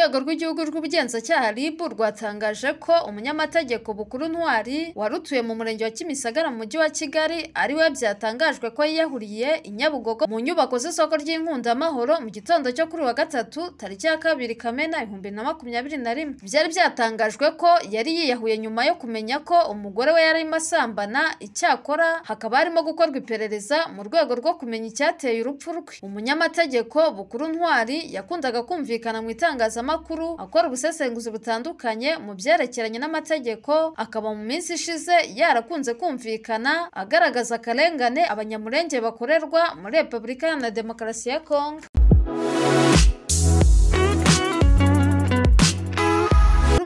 urwego rw'igihugu rw'ubugenzacyaha RIB rwatangaje ko umunyamategeko bukuru ntwari warutuye mu murenge wa kimisagara mu mujyi wa kigali ari we byatangajwe ko yiyahuriye i nyabugogo mu nyubako z'isoko ry'inkundamahoro mu gitondo cyo kuri wa gatatu tariki ya kabiri kamena ibihumbi na makumyabiri na rimwe byari byatangajwe ko yari yiyahuye nyuma yo kumenya ko umugore we yarimo asambana icyakora hakaba harimo gukorwa iperereza mu rwego rwo kumenya icyateye urupfu rwe umunyamategeko bukuru ntwari yakundaga kumvikana mu itangazamakuru makuru akora ubusesenguzi butandukanye mu byerekeranye n'amategeko akaba mu minsi ishize yarakunze kumvikana agaragaza akarengane abanyamurenge bakorerwa muri repubulika iharanira demokarasi ya kongo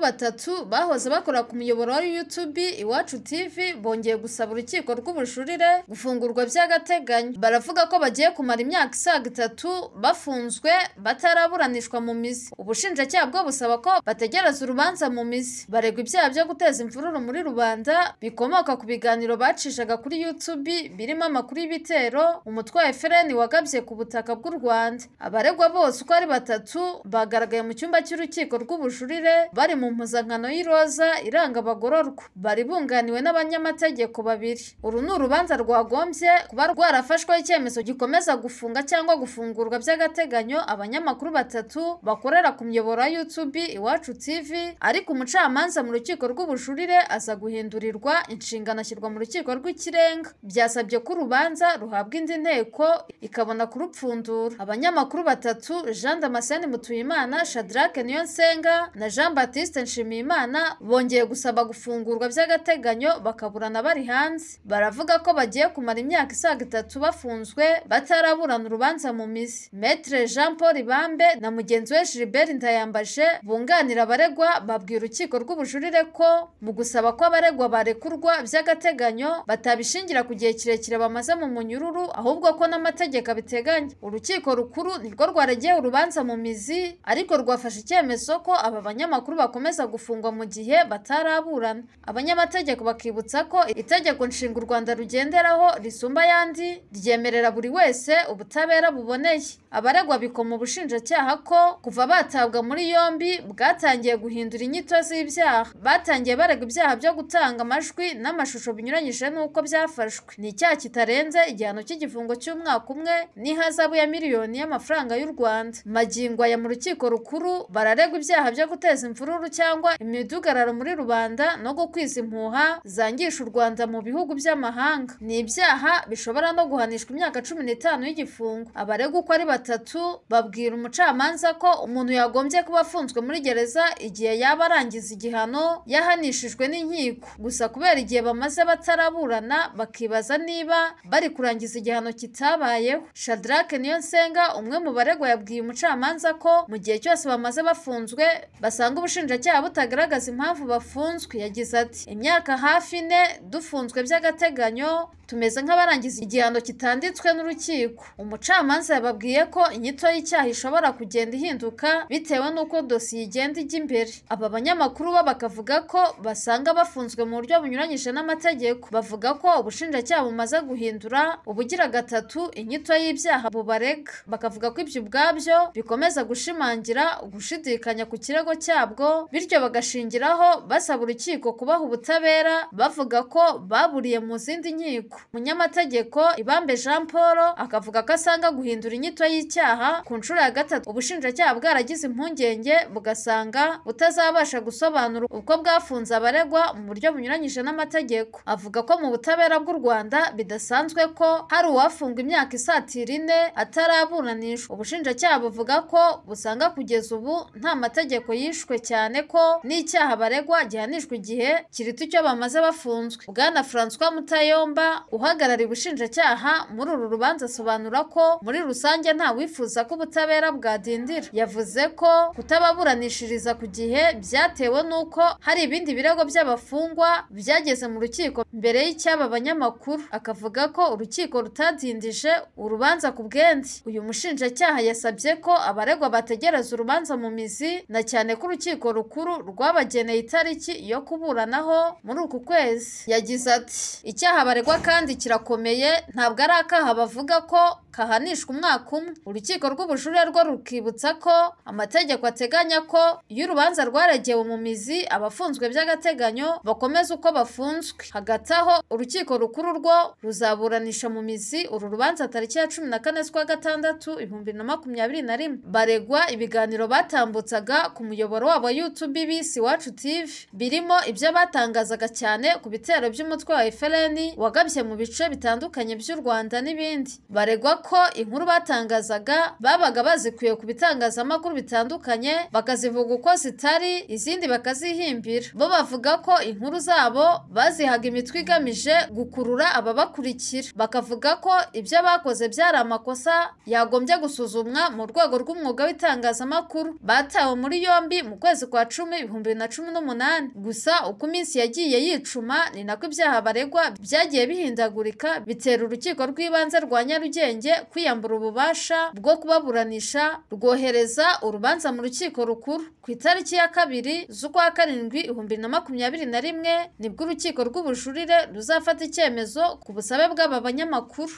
batatu bahoze bakora ku muyoboro wa YouTube Iwacu TV bongeye gusaba urukiko rw'ubujurire gufungurwa by'agateganyo baravuga ko bagiye kumara imyaka isaga itatu bafunzwe bataraburanishwa mu mizi ubushinjacyaha bwo busaba ko bategereza urubanza mu mizi baregwa ibyaha byo guteza imvururu muri rubanda bikomoka ku biganiro bacishaga kuri YouTube birimo amakuru y'ibitero umutwe wa Efreni wagabye ku butaka bw'u Rwanda abaregwa bose uko ari batatu bagaragaye mu cyumba cy'urukiko rw'ubujurire bari mu impuzankano y'iroza iranga abagororwa bari bunganiwe n'abanyamategeko babiri uru ni urubanza rwagombye kuba rwarafashweho icyemezo gikomeza gufunga cyangwa gufungurwa by'agateganyo abanyamakuru batatu bakorera ku miyoboro ya YouTube Iwacu TV ariko umucamanza mu rukiko rw'ubujurire aza guhindurirwa inshingano ashyirwa mu rukiko rw'ikirenga byasabye ko urubanza ruhabwa indi nteko ikabona kurupfundura abanyamakuru batatu Jean Damascene Mutuyimana Shadrake Niyonsenga na Jean Baptiste nshimiyimana bongeye gusaba gufungurwa by'agateganyo bakaburana bari hanze baravuga ko bagiye kumara imyaka isaga itatu bafunzwe bataraburana urubanza mu mizi metre jean paul ibambe na mugenzi we gilbert ndayambaje bunganira abaregwa babwira urukiko rw'ubujurire ko mu gusaba ko abaregwa barekurwa by'agateganyo batabishingira ku gihe kirekire bamaze mu munyururu ahubwo ko n'amategeko abiteganya urukiko rukuru nirwo rwaregeye urubanza mu mizi ariko rwafashe icyemezo ko aba banyamakuru bakomeza bakomeza gufungwa mu gihe bataraburana abanyamategeko bakibutsa ko itegeko nshinga u rwanda rugenderaho risumba ayandi ryemerera buri wese ubutabera buboneye abaregwa bikoma ubushinjacyaha ko kuva batabwa muri yombi bwatangiye guhindura inyito z'ibyaha batangiye barega ibyaha byo gutanga amajwi n'amashusho binyuranyije n'uko byafashwe ni icyaha kitarenze igihano cy'igifungo cy'umwaka umwe n'ihazabu ya miliyoni y'amafaranga y'u rwanda magingo aya mu rukiko rukuru bararegwa ibyaha byo guteza imvururu cyangwa imidugararo muri rubanda no gukwiza impuha zangisha u rwanda mu bihugu by'amahanga ni ibyaha bishobora no guhanishwa imyaka cumi n'itanu y'igifungo abaregwa uko ari batatu gatatu babwira umucamanza ko umuntu yagombye kuba afunzwe muri gereza igihe yaba arangiza igihano yahanishijwe n'inkiko gusa kubera igihe bamaze bataraburana bakibaza niba bari kurangiza igihano kitabayeho shadarake niyo nsenga umwe mu baregwa yabwiye umucamanza ko mu gihe cyose bamaze bafunzwe basanga ubushinjacyaha butagaragaza impamvu bafunzwe yagize ati imyaka hafi ine dufunzwe by'agateganyo tumeze nk'abarangiza igihano kitanditswe n'urukiko umucamanza yababwiye ko ko inyito y'icyaha ishobora kugenda ihinduka bitewe n'uko dosiye igenda ijya imbere aba banyamakuru bo bakavuga ko basanga bafunzwe mu buryo bunyuranyije n'amategeko bavuga ko ubushinjacyaha bumaze guhindura ubugira gatatu inyito y'ibyaha bubarega bakavuga ko ibyo ubwabyo bikomeza gushimangira gushidikanya ku kirego cyabwo bityo bagashingiraho basaba urukiko kubaha ubutabera bavuga ko baburiye mu zindi nkiko umunyamategeko ibambe jean paul akavuga ko asanga guhindura inyito y'icyaha z'icyaha ku nshuro ya gatatu ubushinjacyaha bwaragize impungenge bugasanga butazabasha gusobanura uko bwafunze abaregwa mu buryo bunyuranyije n'amategeko avuga ko mu butabera bw'u rwanda bidasanzwe ko hari uwafunga imyaka isatira ine ataraburanishwa ubushinjacyaha buvuga ko busanga kugeza ubu nta mategeko yishwe cyane ko n'icyaha baregwa gihanishwa igihe kiruta icyo bamaze bafunzwe bwana francois mutayomba uhagarariye ubushinjacyaha muri uru rubanza asobanura ko muri rusange nta wifuza ko ubutabera bwadindira yavuze ko kutababuranishiriza ku gihe byatewe n'uko hari ibindi birego by'abafungwa byageze mu rukiko mbere y'icyaba abanyamakuru akavuga ko urukiko rutadindije urubanza ku bwende uyu mushinjacyaha yasabye ko abaregwa bategereza urubanza mu mizi na cyane ko urukiko rukuru rwabageneye itariki yo kuburanaho muri uku kwezi yagize ati icyaha baregwa kandi kirakomeye ntabwo ari akaha bavuga ko kahanishwa umwaka umwe urukiko rw'ubujurire rwo rukibutsa ko amategeko ateganya ko iyo urubanza rwaragewe mu mizi abafunzwe by'agateganyo bakomeza uko bafunzwe hagati aho urukiko rukuru rwo ruzaburanisha mu mizi uru rubanza tariki ya cumi na kane z'ukwa gatandatu ibihumbi na makumyabiri na rimwe baregwa ibiganiro batambutsaga ku muyoboro wabo yutubi bisi wacu tivi birimo ibyo batangazaga cyane ku bitero by'umutwe wa efereni wagabye mu bice bitandukanye by'u rwanda n'ibindi baregwa ko inkuru batangaza bagaragazaga babaga bazikuye ku bitangazamakuru bitandukanye bakazivuga uko zitari izindi bakazihimbira bo bavuga ko inkuru zabo bazihaga imitwe igamije gukurura ababakurikira bakavuga ko ibyo bakoze byari amakosa yagombye gusuzumwa mu rwego rw'umwuga w'itangazamakuru batawe muri yombi mu kwezi kwa cumi ibihumbi bibiri na cumi n'umunani gusa uko iminsi yagiye yicuma ni nako ibyaha baregwa byagiye bihindagurika bitera urukiko rw'ibanze rwa nyarugenge kwiyambura ububasha ubufasha bwo kubaburanisha rwohereza urubanza mu rukiko rukuru ku itariki ya kabiri z'ukwa karindwi ibihumbi na makumyabiri na rimwe nibwo urukiko rw'ubujurire ruzafata icyemezo ku busabe bw'aba banyamakuru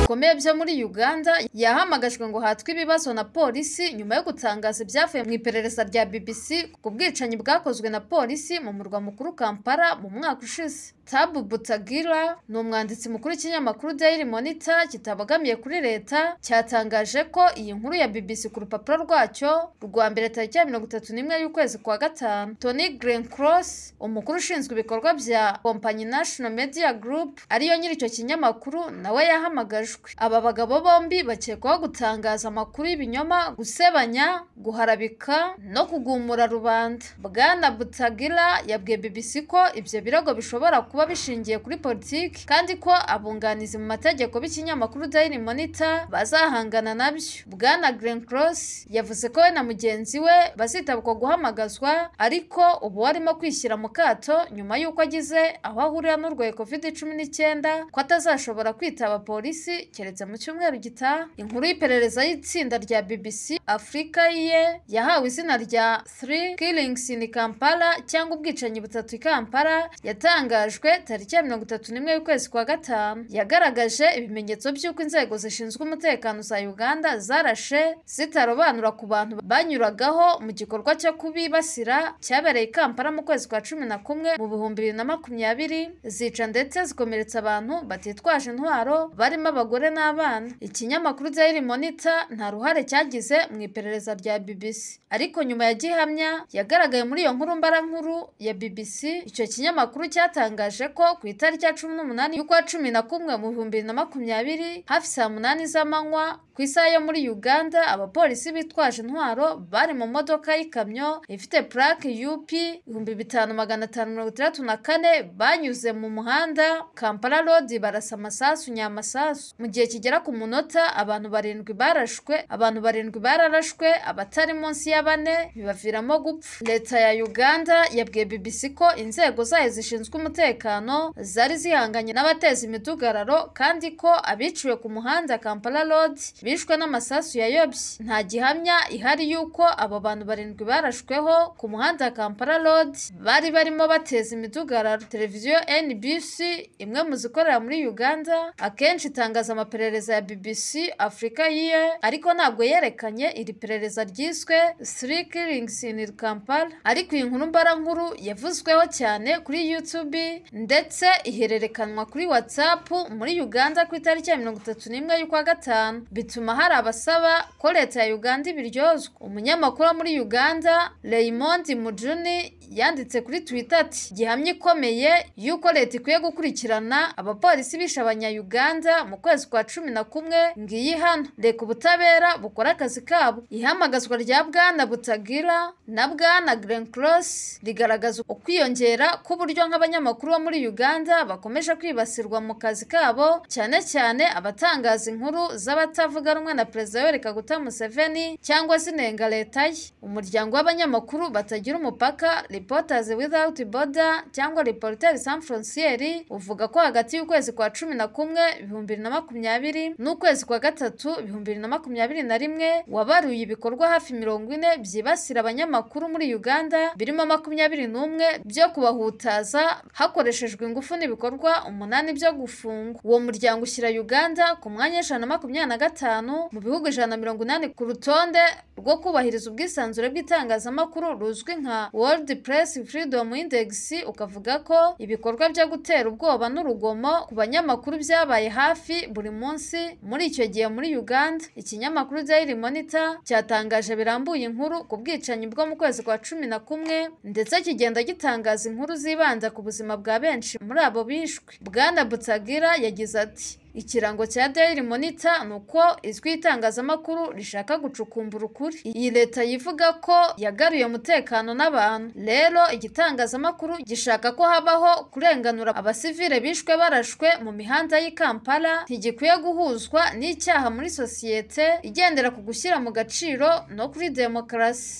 bikomeye byo muri uganda yahamagajwe ngo hatwe ibibazo na polisi nyuma yo gutangaza ibyavuye mu iperereza rya bbc ku bwicanyi bwakozwe na polisi mu murwa mukuru kampala mu mwaka ushize tabu butagira ni umwanditsi mukuru w'ikinyamakuru dayiri monita kitabogamiye kuri leta cyatangaje ko iyi nkuru ya bbc ku rupapuro rwacyo rwa mbere tariki ya mirongo itatu n'imwe y'ukwezi kwa gatanu tony green cross umukuru ushinzwe ibikorwa bya kompanyi national media group ariyo nyiri icyo kinyamakuru nawe yahamagajwe aba bagabo bombi bakekwaho gutangaza amakuru y'ibinyoma gusebanya guharabika no kugumura rubanda bwana butagira yabwiye bbc ko ibyo birego bishobora kuba kuba bishingiye kuri politiki kandi ko abunganizi mu mategeko b'ikinyamakuru Daily Monita bazahangana nabyo bwana Green Cross yavuze ko we na mugenzi we bazitabwa guhamagazwa ariko ubu arimo kwishyira mu kato nyuma y'uko agize aho ahurira n'urwaye covid cumi n'icyenda ko atazashobora kwitaba polisi keretse mu cyumweru gitaha inkuru y'iperereza y'itsinda rya BBC Afrika ye yahawe izina rya three killings in Kampala cyangwa ubwicanyi butatu i Kampala yatangajwe werurwe tariki ya mirongo itatu n'imwe y'ukwezi kwa gatanu yagaragaje ibimenyetso by'uko inzego zishinzwe umutekano za uganda zarashe zitarobanura ku bantu banyuragaho mu gikorwa cyo kubibasira cyabereye i kampala mu kwezi kwa cumi na kumwe mu bihumbi bibiri na makumyabiri zica ndetse zikomeretsa abantu batitwaje intwaro barimo abagore n'abana ikinyamakuru daily Monita nta ruhare cyagize mu iperereza rya bbc ariko nyuma ya gihamya yagaragaye muri iyo nkuru mbarankuru ya bbc icyo kinyamakuru cyatangaje yatangaje ko ku itariki ya cumi n'umunani y'ukwa cumi na kumwe mu bihumbi bibiri na makumyabiri hafi saa munani z'amanywa ku isaha yo muri uganda abapolisi bitwaje intwaro bari mu modoka y'ikamyo ifite purake yupi ibihumbi bitanu magana atanu mirongo itandatu na kane banyuze mu muhanda kampala rodi barasa amasasu nyamasasu mu gihe kigera ku munota abantu barindwi barashwe abantu barindwi bararashwe abatari munsi ya bane bibaviramo gupfa leta ya uganda yabwiye bbc ko inzego zayo zishinzwe umutekano umutekano zari zihanganye n'abateza imidugararo kandi ko abiciwe ku muhanda Kampala Road bishwe n'amasasu yayobye nta gihamya ihari y'uko abo bantu barindwi barashweho ku muhanda Kampala Road bari barimo bateza imidugararo televiziyo NBC imwe mu zikorera muri Uganda akenshi itangaza amaperereza ya BBC Africa yiye ariko ntabwo yerekanye iri perereza ryiswe Three Killings in Kampala ariko iyi nkuru mbarankuru yavuzweho cyane kuri YouTube ndetse ihererekanwa kuri watsapu muri uganda ku itariki ya mirongo itatu n'imwe y'ukwa gatanu bituma hari abasaba ko leta ya uganda ibiryozwa umunyamakuru muri uganda raymond mujuni yanditse kuri twitter ati gihamya ikomeye y'uko leta ikwiye gukurikirana abapolisi bishe abanyayuganda mu kwezi kwa cumi na kumwe ngiyi hano reka ubutabera bukore akazi kabo ihamagazwa rya bwana butagira na bwana green cross rigaragaza ukwiyongera k'uburyo nk'abanyamakuru bo muri uganda bakomeje kwibasirwa mu kazi kabo cyane cyane abatangaza inkuru z'abatavuga rumwe na perezida yoweri kaguta museveni cyangwa z'inenga leta ye umuryango w'abanyamakuru batagira umupaka reporters without border cyangwa reporters sans frontiere uvuga ko hagati y'ukwezi kwa cumi na kumwe ibihumbi na makumyabiri n'ukwezi kwa gatatu ibihumbi na makumyabiri na rimwe wabaruye ibikorwa hafi mirongo ine byibasira abanyamakuru muri uganda birimo makumyabiri n'umwe byo kubahutaza hakora hakoreshejwe ingufu n'ibikorwa umunani byo gufungwa uwo muryango ushyira uganda ku mwanya w'ijana na makumyabiri na gatanu mu bihugu ijana na mirongo inani ku rutonde rwo kubahiriza ubwisanzure bw'itangazamakuru ruzwi nka world press freedom index ukavuga ko ibikorwa byo gutera ubwoba n'urugomo ku banyamakuru byabaye hafi buri munsi muri icyo gihe muri uganda ikinyamakuru daily monitor cyatangaje birambuye inkuru ku bwicanyi bwo mu kwezi kwa cumi na kumwe ndetse kigenda gitangaza inkuru z’ibanza ku buzima bwa benshi muri abo bishwe bwana butsagira yagize ati ikirango cya Daily Monitor ni uko izwi itangazamakuru rishaka gucukumbura ukuri iyi leta yivuga ko yagaruye umutekano n'abantu rero igitangazamakuru gishaka ko habaho kurenganura abasivile bishwe barashwe mu mihanda y'i Kampala ntigikwiye guhuzwa n'icyaha muri sosiyete igendera ku gushyira mu gaciro no kuri demokarasi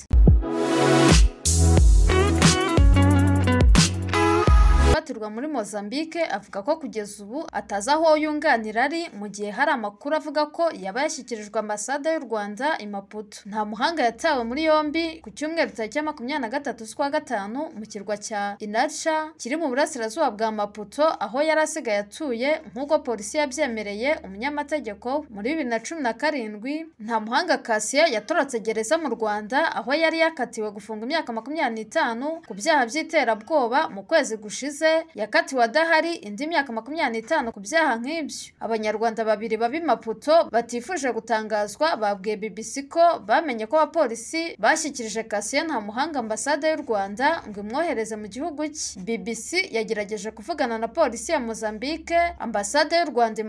ufatirwa muri Mozambique avuga ko kugeza ubu atazi aho yunganira ari mu gihe hari amakuru avuga ko yaba yashyikirijwe ambasade y'u Rwanda i Maputo nta muhanga yatawe muri yombi ku cyumweru tariki makumyabiri na gatatu z'ukwa gatanu mu kirwa cya Inacha kiri mu burasirazuba bwa Maputo aho yari asigaye atuye nk'uko polisi yabyemereye umunyamategeko muri bibiri na cumi na karindwi nta muhanga Cassien yatorotse gereza mu Rwanda aho yari yakatiwe gufunga imyaka makumyabiri n'itanu ku byaha by'iterabwoba mu kwezi gushize yakatiwe adahari indi myaka makumyabiri n'itanu ku byaha nk'ibyo abanyarwanda babiri babi maputo batifuje gutangazwa babwiye BBC ko bamenye ko abapolisi bashyikirije kasiyo nta muhanga ambasade y'u rwanda ngo imwohereze mu gihugu cye BBC yagerageje kuvugana na polisi ya Mozambique ambasade y'u Rwanda i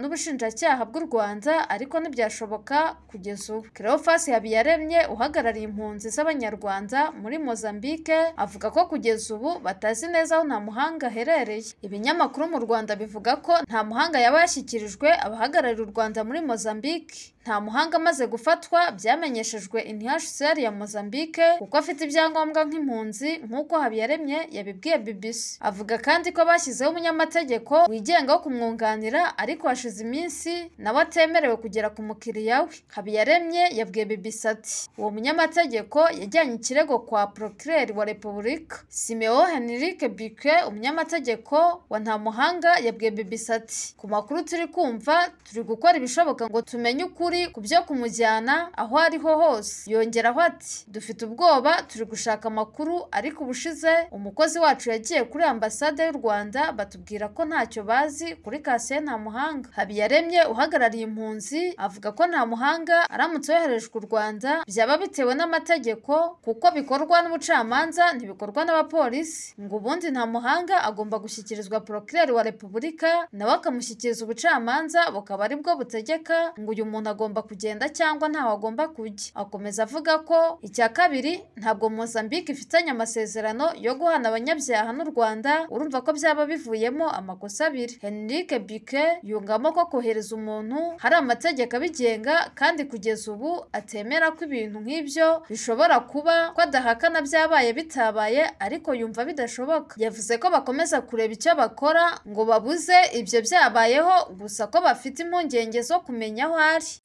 n'ubushinjacyaha bw'u Rwanda ariko ntibyashoboka kugeza ubu Cleophas Habiyaremye uhagarariye impunzi z'abanyarwanda muri Mozambique avuga ko kugeza ubu batazi neza aho nta muhanga aherereye ibinyamakuru mu rwanda bivuga ko nta muhanga yaba yashyikirijwe abahagararira u rwanda muri mozambique nta muhanga amaze gufatwa byamenyeshejwe intihashiseri ya mozambique kuko afite ibyangombwa nk'impunzi nk'uko habiyaremye yabibwiye bbc avuga kandi ko bashyizeho umunyamategeko wigenga wo kumwunganira ariko hashize iminsi nawe atemerewe kugera ku mukiriya we habiyaremye yabwiye bbc ati uwo munyamategeko yajyanye ikirego kwa procureur wa repubulika simeo henrique bique umunyamategeko wa ntamuhanga yabwiye bbc ati ku makuru turi kumva turi gukora ibishoboka ngo tumenye ukuri ukuri ku byo kumujyana aho ariho hose yongeraho ati dufite ubwoba turi gushaka amakuru ariko ubushize umukozi wacu yagiye kuri ambasade y'u rwanda batubwira ko ntacyo bazi kuri kasiye nta muhanga habiyaremye uhagarariye impunzi avuga ko nta muhanga aramutse yoherejwe u rwanda byaba bitewe n'amategeko kuko bikorwa n'ubucamanza ntibikorwa n'abapolisi ngo ubundi nta muhanga agomba gushyikirizwa porokireri wa repubulika nawe akamushyikiriza ubucamanza bukaba ari bwo butegeka ngo uyu muntu agomba agomba kugenda cyangwa ntaho agomba kujya akomeza avuga ko icya kabiri ntabwo mozambique ifitanye amasezerano yo guhana abanyabyaha n'u rwanda urumva ko byaba bivuyemo amakosa abiri henrique bique yungamo ko kohereza umuntu hari amategeko abigenga kandi kugeza ubu atemera ko ibintu nk'ibyo bishobora kuba ko adahakana byabaye bitabaye ariko yumva bidashoboka yavuze ko bakomeza kureba icyo bakora ngo babuze ibyo byabayeho gusa ko bafite impungenge zo kumenya aho ari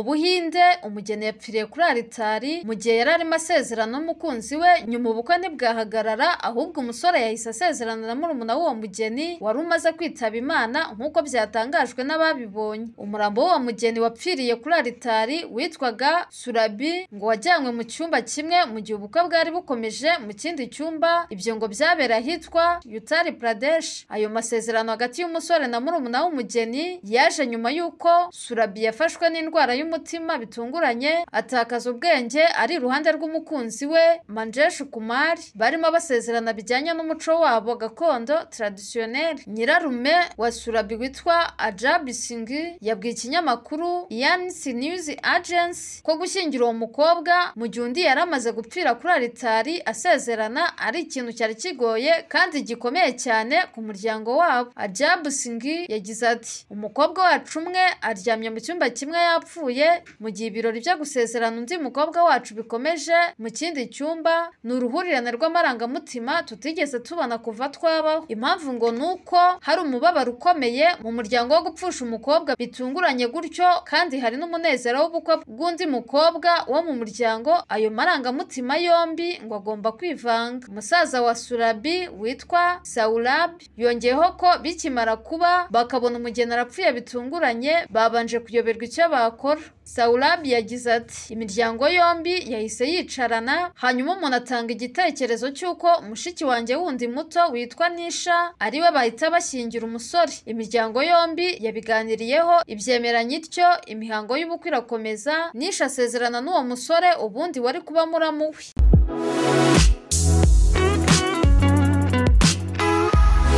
mu buhinde umugeni yapfiriye kuri aritari mu gihe yari arimo asezerana n'umukunzi we nyuma ubukwe ntibwahagarara ahubwo umusore yahise asezerana na murumuna w'uwo mugeni wari umaze kwitaba imana nk'uko byatangajwe n'ababibonye umurambo w'uwo mugeni wapfiriye kuri aritari witwaga surabi ngo wajyanywe mu cyumba kimwe mu gihe ubukwe bwari bukomeje mu kindi cyumba ibyo ngo byabera ahitwa yutari pradesh ayo masezerano hagati y'umusore na murumuna w'umugeni yaje nyuma y'uko surabi yafashwe n'indwara y'umusoro y'umutima bitunguranye atakaza ubwenge ari iruhande rw'umukunzi we manjeshe kumari barimo basezerana bijyanye n'umuco wabo gakondo taradisiyoneri nyirarume wasurabi witwa ajabisingi yabwiye ikinyamakuru yanisi niyuzi agensi ko gushyingira uwo mukobwa mu gihe undi yari amaze gupfira kuri aritari asezerana ari ikintu cyari kigoye kandi gikomeye cyane ku muryango wabo ajabusingi yagize ati umukobwa wacu umwe aryamye mu cyumba kimwe yapfuye yitabiriye mu gihe ibirori byo gusezerana undi mukobwa wacu bikomeje mu kindi cyumba ni uruhurirane rw'amarangamutima tutigeze tubona kuva twabaho impamvu ngo ni uko hari umubabaro ukomeye mu muryango wo gupfusha umukobwa bitunguranye gutyo kandi hari n'umunezero w'ubukwe bw'undi mukobwa wo mu muryango ayo marangamutima yombi ngo agomba kwivanga umusaza wa surabi witwa sawurabi yongeyeho ko bikimara kuba bakabona umugeni arapfuye bitunguranye babanje kuyoberwa icyo bakora Sawulabi yagize ati imiryango yombi yahise yicarana hanyuma umuntu atanga igitekerezo cy'uko mushiki wanjye wundi muto witwa Nisha ariwe bahita bashyingira umusore imiryango yombi yabiganiriyeho ibyemeranya ityo imihango y'ubukwe irakomeza Nisha asezerana n'uwo musore ubundi wari kuba muramu we